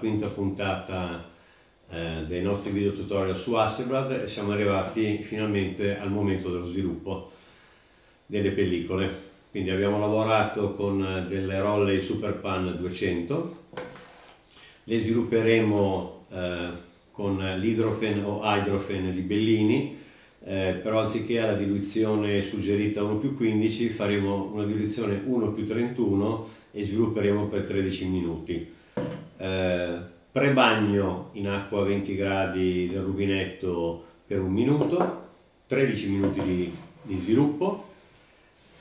quinta puntata eh, dei nostri video tutorial su Hasselblad e siamo arrivati finalmente al momento dello sviluppo delle pellicole. Quindi abbiamo lavorato con eh, delle Rolley Superpan 200, le svilupperemo eh, con l'idrofen o hydrofen di Bellini, eh, però anziché alla diluizione suggerita 1 più 15 faremo una diluizione 1 più 31 e svilupperemo per 13 minuti. Eh, prebagno in acqua a 20 gradi del rubinetto per un minuto, 13 minuti di, di sviluppo,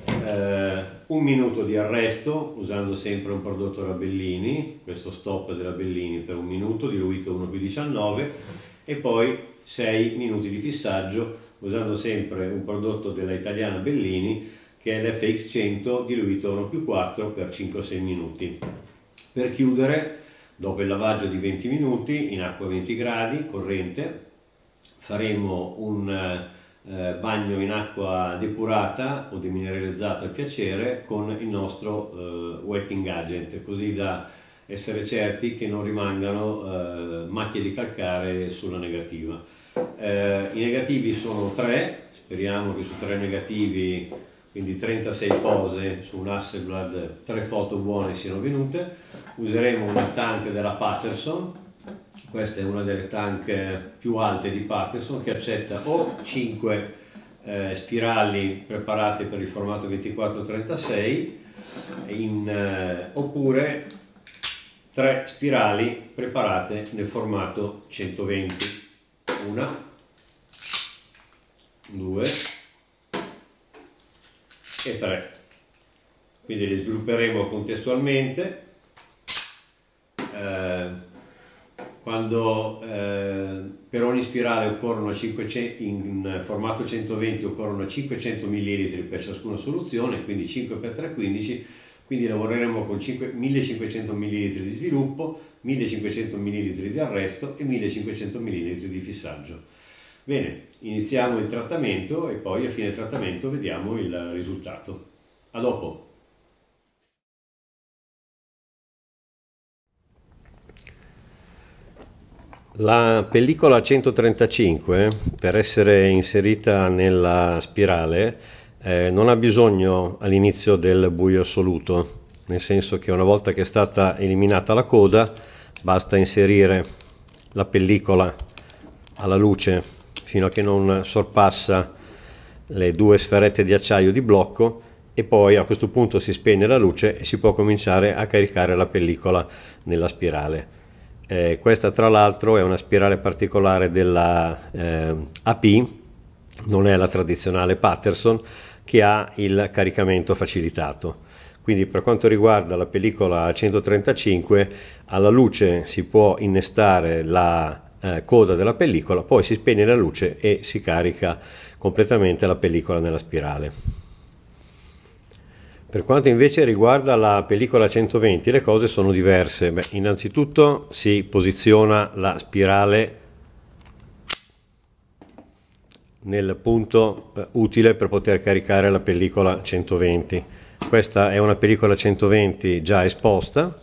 eh, un minuto di arresto usando sempre un prodotto Rabellini, questo stop della Bellini per un minuto, diluito 1 più 19 e poi 6 minuti di fissaggio usando sempre un prodotto della italiana Bellini che è l'FX100 diluito 1 più 4 per 5-6 minuti. Per chiudere Dopo il lavaggio di 20 minuti in acqua 20 gradi corrente faremo un eh, bagno in acqua depurata o demineralizzata a piacere con il nostro eh, wetting agent così da essere certi che non rimangano eh, macchie di calcare sulla negativa. Eh, I negativi sono tre, speriamo che su tre negativi quindi 36 pose su un Hasselblad, tre foto buone siano venute. Useremo una tank della Patterson, questa è una delle tank più alte di Patterson che accetta o 5 eh, spirali preparate per il formato 24-36 eh, oppure 3 spirali preparate nel formato 120. Una, due, e 3. Quindi le svilupperemo contestualmente. Eh, quando eh, per ogni spirale occorrono 500, in formato 120 occorrono 500 ml per ciascuna soluzione, quindi 5x3 15, quindi lavoreremo con 5, 1500 ml di sviluppo, 1500 ml di arresto e 1500 ml di fissaggio. Bene, iniziamo il trattamento e poi a fine trattamento vediamo il risultato. A dopo! La pellicola 135 per essere inserita nella spirale eh, non ha bisogno all'inizio del buio assoluto, nel senso che una volta che è stata eliminata la coda basta inserire la pellicola alla luce fino a che non sorpassa le due sferette di acciaio di blocco e poi a questo punto si spegne la luce e si può cominciare a caricare la pellicola nella spirale. Eh, questa tra l'altro è una spirale particolare della eh, AP, non è la tradizionale Patterson, che ha il caricamento facilitato. Quindi per quanto riguarda la pellicola 135, alla luce si può innestare la eh, coda della pellicola, poi si spegne la luce e si carica completamente la pellicola nella spirale. Per quanto invece riguarda la pellicola 120 le cose sono diverse. Beh, innanzitutto si posiziona la spirale nel punto eh, utile per poter caricare la pellicola 120. Questa è una pellicola 120 già esposta,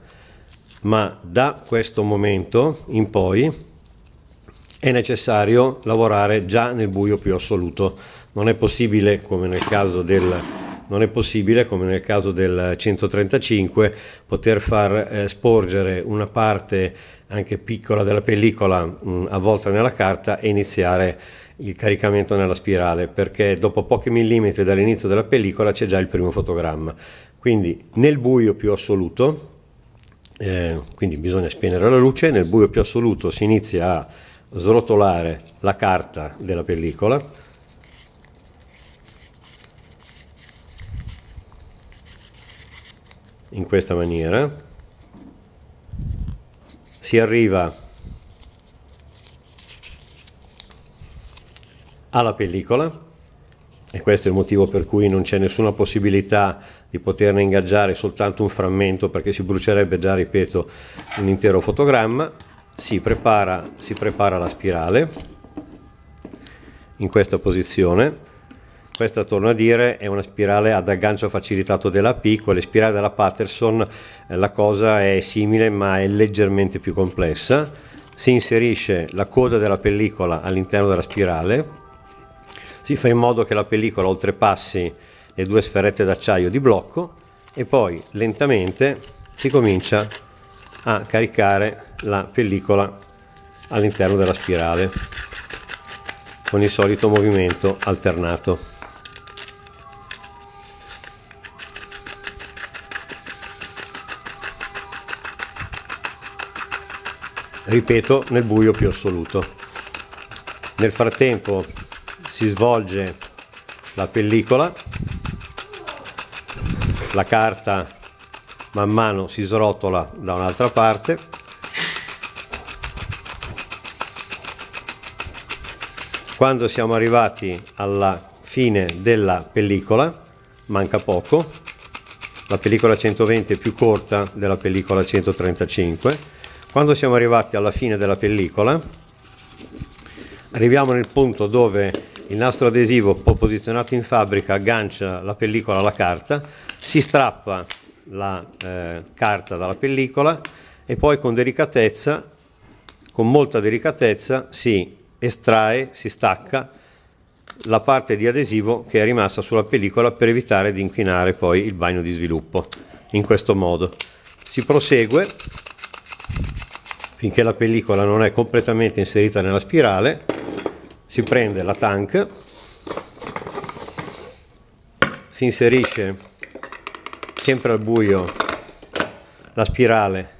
ma da questo momento in poi è necessario lavorare già nel buio più assoluto. Non è possibile, come nel caso del, nel caso del 135, poter far eh, sporgere una parte anche piccola della pellicola mh, mm, avvolta nella carta e iniziare il caricamento nella spirale, perché dopo pochi millimetri dall'inizio della pellicola c'è già il primo fotogramma. Quindi nel buio più assoluto, eh, quindi bisogna spegnere la luce, nel buio più assoluto si inizia a srotolare la carta della pellicola in questa maniera si arriva alla pellicola e questo è il motivo per cui non c'è nessuna possibilità di poterne ingaggiare soltanto un frammento perché si brucierebbe già, ripeto, un intero fotogramma si prepara, si prepara la spirale in questa posizione questa torno a dire è una spirale ad aggancio facilitato della P, con le spirali della Patterson eh, la cosa è simile ma è leggermente più complessa. Si inserisce la coda della pellicola all'interno della spirale, si fa in modo che la pellicola oltrepassi le due sferette d'acciaio di blocco e poi lentamente si comincia a caricare la pellicola all'interno della spirale con il solito movimento alternato ripeto nel buio più assoluto nel frattempo si svolge la pellicola la carta man mano si srotola da un'altra parte quando siamo arrivati alla fine della pellicola manca poco la pellicola 120 è più corta della pellicola 135 quando siamo arrivati alla fine della pellicola arriviamo nel punto dove il nastro adesivo posizionato in fabbrica aggancia la pellicola alla carta si strappa la eh, carta dalla pellicola e poi con delicatezza, con molta delicatezza, si estrae, si stacca la parte di adesivo che è rimasta sulla pellicola per evitare di inquinare poi il bagno di sviluppo in questo modo si prosegue finché la pellicola non è completamente inserita nella spirale si prende la tank si inserisce sempre al buio la spirale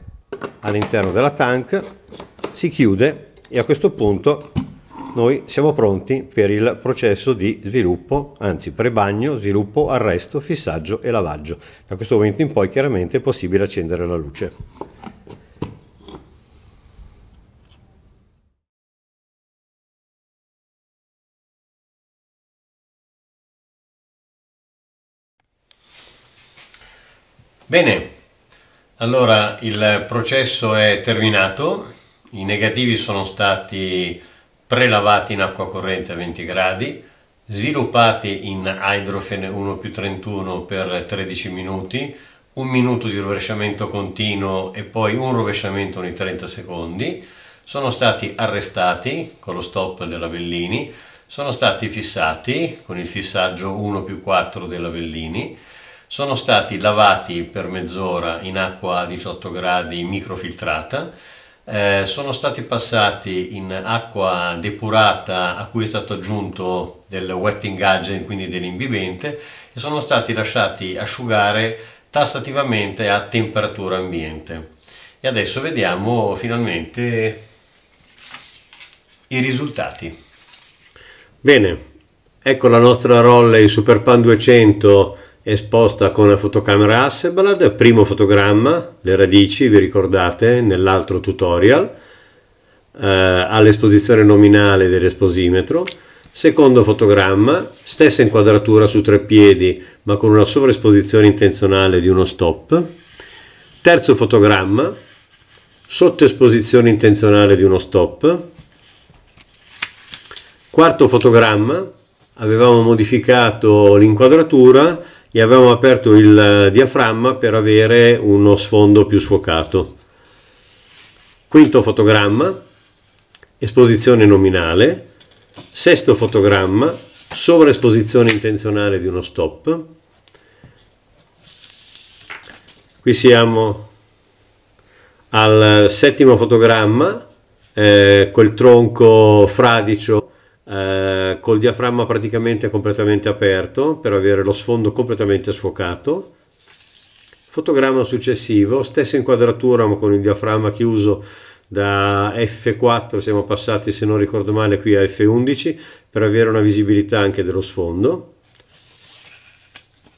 all'interno della tank, si chiude e a questo punto noi siamo pronti per il processo di sviluppo, anzi prebagno, sviluppo, arresto, fissaggio e lavaggio. Da questo momento in poi chiaramente è possibile accendere la luce. Bene, allora il processo è terminato, i negativi sono stati prelavati in acqua corrente a 20 gradi, sviluppati in Hydrofen 1 più 31 per 13 minuti, un minuto di rovesciamento continuo e poi un rovesciamento ogni 30 secondi, sono stati arrestati con lo stop della Bellini, sono stati fissati con il fissaggio 1 più 4 della Bellini, sono stati lavati per mezz'ora in acqua a 18 gradi microfiltrata, eh, sono stati passati in acqua depurata a cui è stato aggiunto del wetting agent, quindi dell'imbibente, e sono stati lasciati asciugare tassativamente a temperatura ambiente. E adesso vediamo finalmente i risultati. Bene, ecco la nostra Rolley Superpan 200 esposta con la fotocamera Hasselblad, primo fotogramma, le radici, vi ricordate, nell'altro tutorial, eh, all'esposizione nominale dell'esposimetro, secondo fotogramma, stessa inquadratura su tre piedi ma con una sovraesposizione intenzionale di uno stop, terzo fotogramma, sottoesposizione intenzionale di uno stop, quarto fotogramma, avevamo modificato l'inquadratura e avevamo aperto il eh, diaframma per avere uno sfondo più sfocato. Quinto fotogramma, esposizione nominale. Sesto fotogramma, sovraesposizione intenzionale di uno stop. Qui siamo al settimo fotogramma, eh, quel tronco fradicio eh, eh, col diaframma praticamente completamente aperto per avere lo sfondo completamente sfocato fotogramma successivo stessa inquadratura ma con il diaframma chiuso da F4 siamo passati se non ricordo male qui a F11 per avere una visibilità anche dello sfondo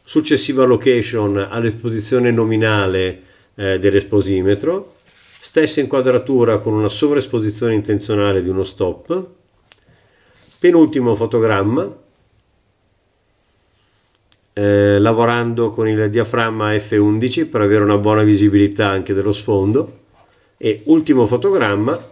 successiva location all'esposizione nominale eh, dell'esposimetro stessa inquadratura con una sovraesposizione intenzionale di uno stop Penultimo fotogramma, eh, lavorando con il diaframma F11 per avere una buona visibilità anche dello sfondo. E ultimo fotogramma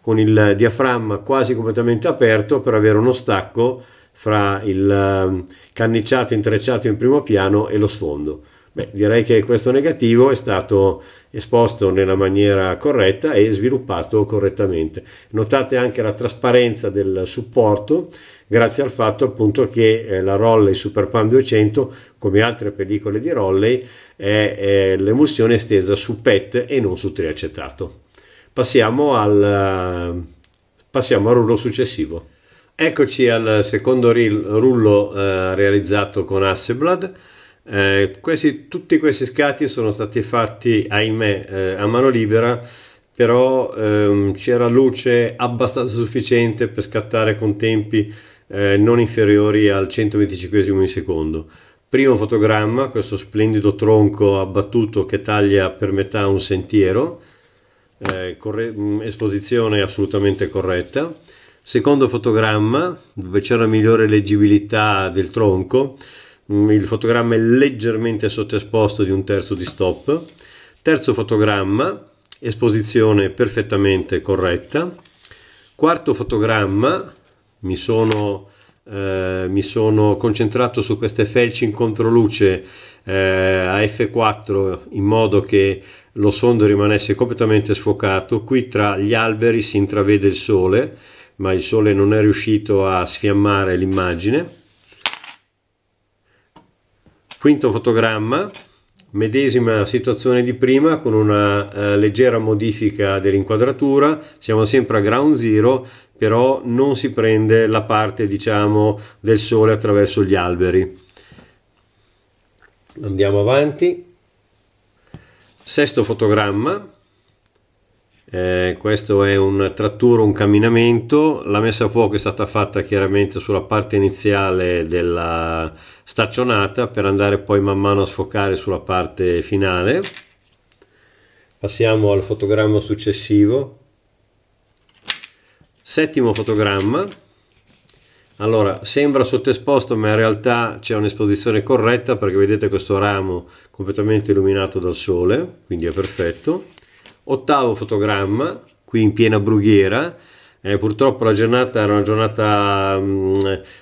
con il diaframma quasi completamente aperto per avere uno stacco fra il ehm, canniciato intrecciato in primo piano e lo sfondo. Beh, direi che questo negativo è stato esposto nella maniera corretta e sviluppato correttamente. Notate anche la trasparenza del supporto grazie al fatto appunto che eh, la Rolley Superpam 200 come altre pellicole di Rolley è, è l'emulsione estesa su PET e non su triacetato. Passiamo al, passiamo al rullo successivo. Eccoci al secondo rullo eh, realizzato con Hasselblad eh, questi, tutti questi scatti sono stati fatti, ahimè, eh, a mano libera, però ehm, c'era luce abbastanza sufficiente per scattare con tempi eh, non inferiori al 125 di secondo. Primo fotogramma, questo splendido tronco abbattuto che taglia per metà un sentiero, eh, mm, esposizione assolutamente corretta. Secondo fotogramma, dove c'è una migliore leggibilità del tronco, Mm, il fotogramma è leggermente sottoesposto di un terzo di stop. Terzo fotogramma, esposizione perfettamente corretta. Quarto fotogramma, mi sono, eh, mi sono concentrato su queste felci in controluce eh, a F4 in modo che lo sondo rimanesse completamente sfocato. Qui tra gli alberi si intravede il sole, ma il sole non è riuscito a sfiammare l'immagine Quinto fotogramma, medesima situazione di prima con una eh, leggera modifica dell'inquadratura, siamo sempre a ground zero, però non si prende la parte diciamo del sole attraverso gli alberi. Andiamo avanti. Sesto fotogramma, eh, questo è un tratturo, un camminamento, la messa a fuoco è stata fatta chiaramente sulla parte iniziale della staccionata per andare poi man mano a sfocare sulla parte finale. Passiamo al fotogramma successivo. Settimo fotogramma. Allora, sembra sottesposto, ma in realtà c'è un'esposizione corretta perché vedete questo ramo completamente illuminato dal sole, quindi è perfetto. Ottavo fotogramma, qui in piena brughiera. Eh, purtroppo la giornata era una giornata mh, mm,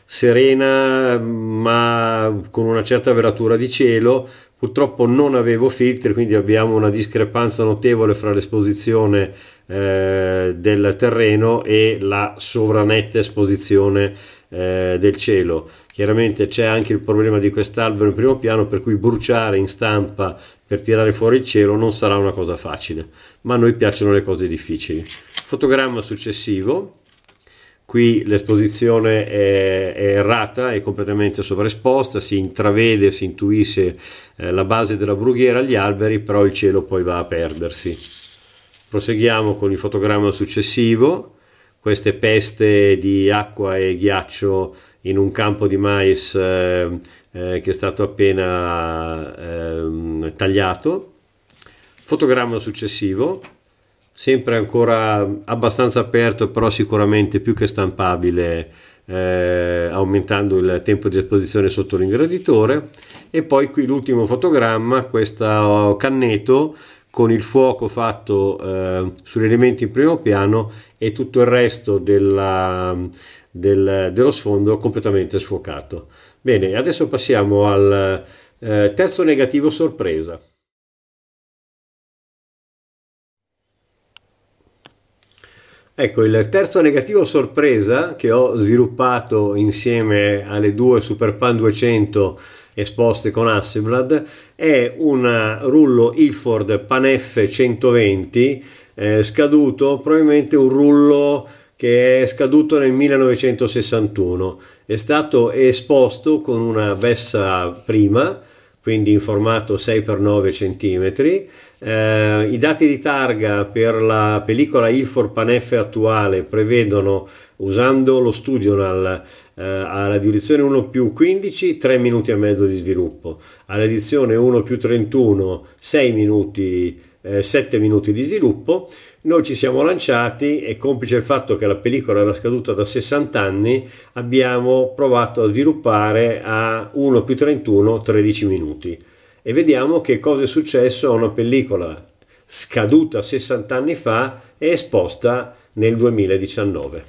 serena, ma con una certa velatura di cielo. Purtroppo non avevo filtri, quindi abbiamo una discrepanza notevole fra l'esposizione eh, del terreno e la sovranetta esposizione eh, del cielo. Chiaramente c'è anche il problema di quest'albero in primo piano, per cui bruciare in stampa per tirare fuori il cielo non sarà una cosa facile, ma a noi piacciono le cose difficili. Fotogramma successivo, qui l'esposizione è, è errata, è completamente sovraesposta, si intravede, si intuisce eh, la base della brughiera, gli alberi, però il cielo poi va a perdersi. Proseguiamo con il fotogramma successivo, queste peste di acqua e ghiaccio in un campo di mais eh, eh, che è stato appena ehm, tagliato. Fotogramma successivo, sempre ancora abbastanza aperto, però sicuramente più che stampabile, eh, aumentando il tempo di esposizione sotto l'ingraditore. E poi qui l'ultimo fotogramma, questo oh, canneto con il fuoco fatto eh, elementi in primo piano e tutto il resto della, del, dello sfondo completamente sfocato. Bene, adesso passiamo al eh, terzo negativo sorpresa. Ecco, il terzo negativo sorpresa che ho sviluppato insieme alle due Superpan 200 esposte con Hasselblad è un rullo Ilford Pan F 120 eh, scaduto, probabilmente un rullo che è scaduto nel 1961 è stato esposto con una vessa prima, quindi in formato 6x9 cm. Eh, I dati di targa per la pellicola Ilfor Panef attuale prevedono, usando lo Studional, eh, alla edizione 1 più 15, 3 minuti e mezzo di sviluppo, all'edizione 1 più 31, 6 minuti di sviluppo. 7 eh, minuti di sviluppo. Noi ci siamo lanciati e complice il fatto che la pellicola era scaduta da 60 anni, abbiamo provato a sviluppare a 1 più 31 13 minuti e vediamo che cosa è successo a una pellicola scaduta 60 anni fa e esposta nel 2019.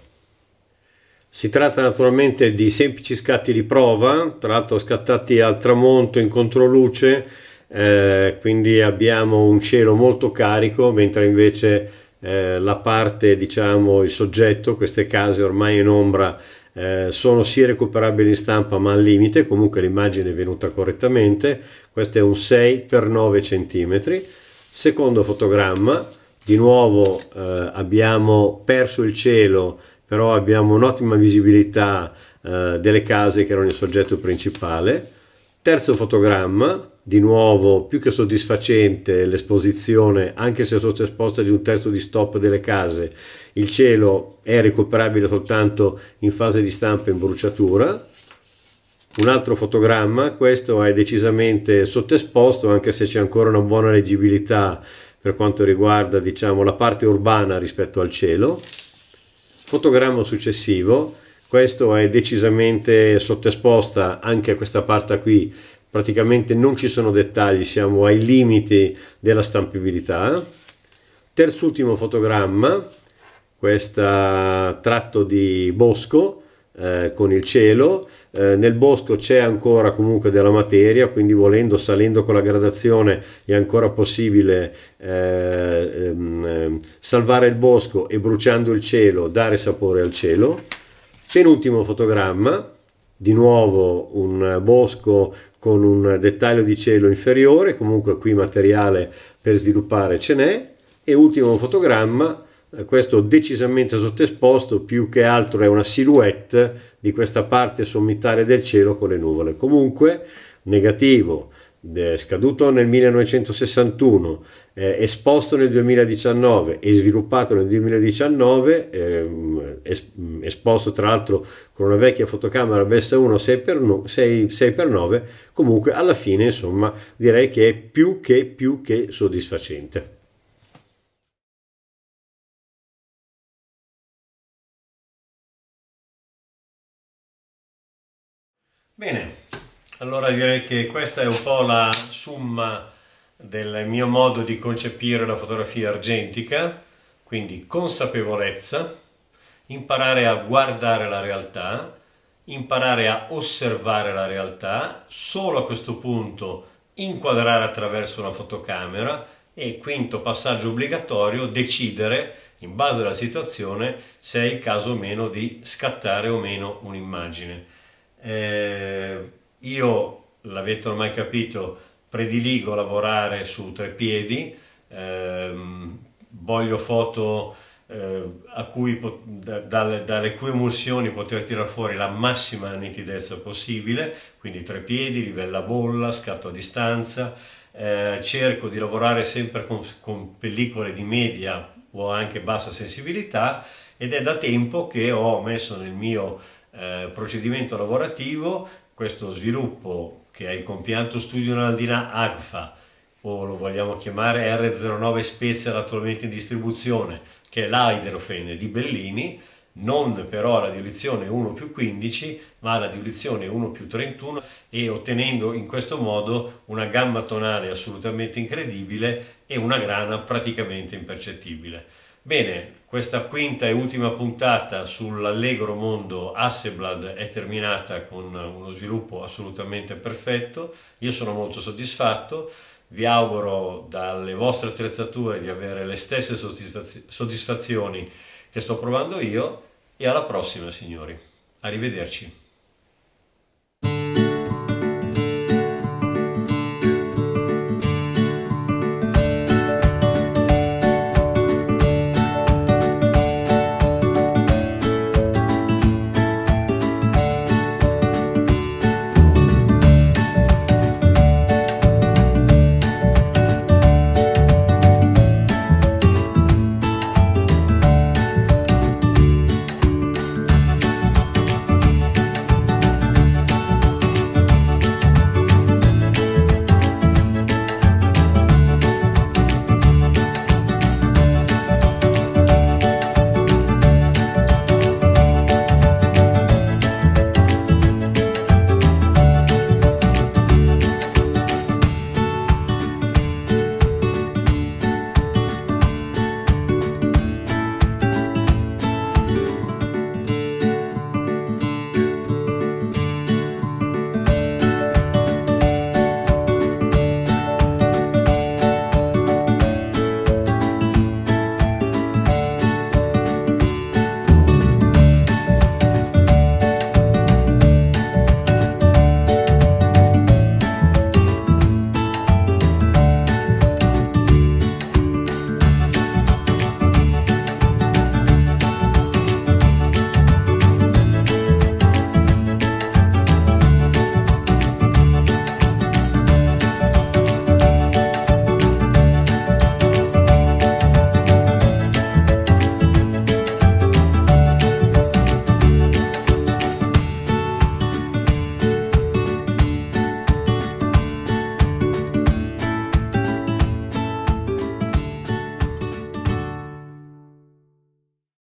Si tratta naturalmente di semplici scatti di prova, tra l'altro scattati al tramonto in controluce eh, quindi abbiamo un cielo molto carico mentre invece eh, la parte diciamo il soggetto queste case ormai in ombra eh, sono sì recuperabili in stampa ma al limite comunque l'immagine è venuta correttamente questo è un 6 x 9 cm secondo fotogramma di nuovo eh, abbiamo perso il cielo però abbiamo un'ottima visibilità eh, delle case che erano il soggetto principale terzo fotogramma di nuovo più che soddisfacente l'esposizione, anche se sotto esposta di un terzo di stop delle case. Il cielo è recuperabile soltanto in fase di stampa in bruciatura. Un altro fotogramma, questo è decisamente sottesposto, anche se c'è ancora una buona leggibilità per quanto riguarda diciamo, la parte urbana rispetto al cielo. Fotogramma successivo, questo è decisamente sottesposta anche a questa parte qui praticamente non ci sono dettagli, siamo ai limiti della stampabilità. Terzultimo fotogramma, questo tratto di bosco eh, con il cielo, eh, nel bosco c'è ancora comunque della materia, quindi volendo, salendo con la gradazione è ancora possibile eh, ehm, ehm salvare il bosco e bruciando il cielo dare sapore al cielo. Penultimo fotogramma, di nuovo un bosco con un dettaglio di cielo inferiore, comunque qui materiale per sviluppare ce n'è, e ultimo fotogramma, eh, questo decisamente sottesposto, più che altro è una silhouette di questa parte sommitale del cielo con le nuvole. Comunque negativo, scaduto nel 1961, eh, esposto nel 2019 e sviluppato nel 2019, ehm, es, mm, esposto tra l'altro con una vecchia fotocamera Best 1 6x9, 6, 6x9, comunque alla fine insomma direi che è più che più che soddisfacente. Bene, allora direi che questa è un po' la summa del mio modo di concepire la fotografia argentica, quindi consapevolezza, imparare a guardare la realtà, imparare a osservare la realtà, solo a questo punto inquadrare attraverso una fotocamera e quinto passaggio obbligatorio decidere in base alla situazione se è il caso o meno di scattare o meno un'immagine. Eh, io, l'avete ormai capito, prediligo lavorare su tre piedi, ehm, voglio foto eh, cui, da, dalle, dalle, cui emulsioni poter tirare fuori la massima nitidezza possibile, quindi tre piedi, livella bolla, scatto a distanza, eh, cerco di lavorare sempre con, con pellicole di media o anche bassa sensibilità ed è da tempo che ho messo nel mio eh, procedimento lavorativo questo sviluppo che è il compianto studio al di là AGFA o lo vogliamo chiamare R09 Spezia attualmente in distribuzione che è l'Hydrofen di Bellini non però alla direzione 1 più 15 ma alla direzione 1 più 31 e ottenendo in questo modo una gamma tonale assolutamente incredibile e una grana praticamente impercettibile. Bene, questa quinta e ultima puntata sull'allegro mondo Hasselblad è terminata con uno sviluppo assolutamente perfetto, io sono molto soddisfatto, vi auguro dalle vostre attrezzature di avere le stesse soddisfazioni che sto provando io e alla prossima signori, arrivederci.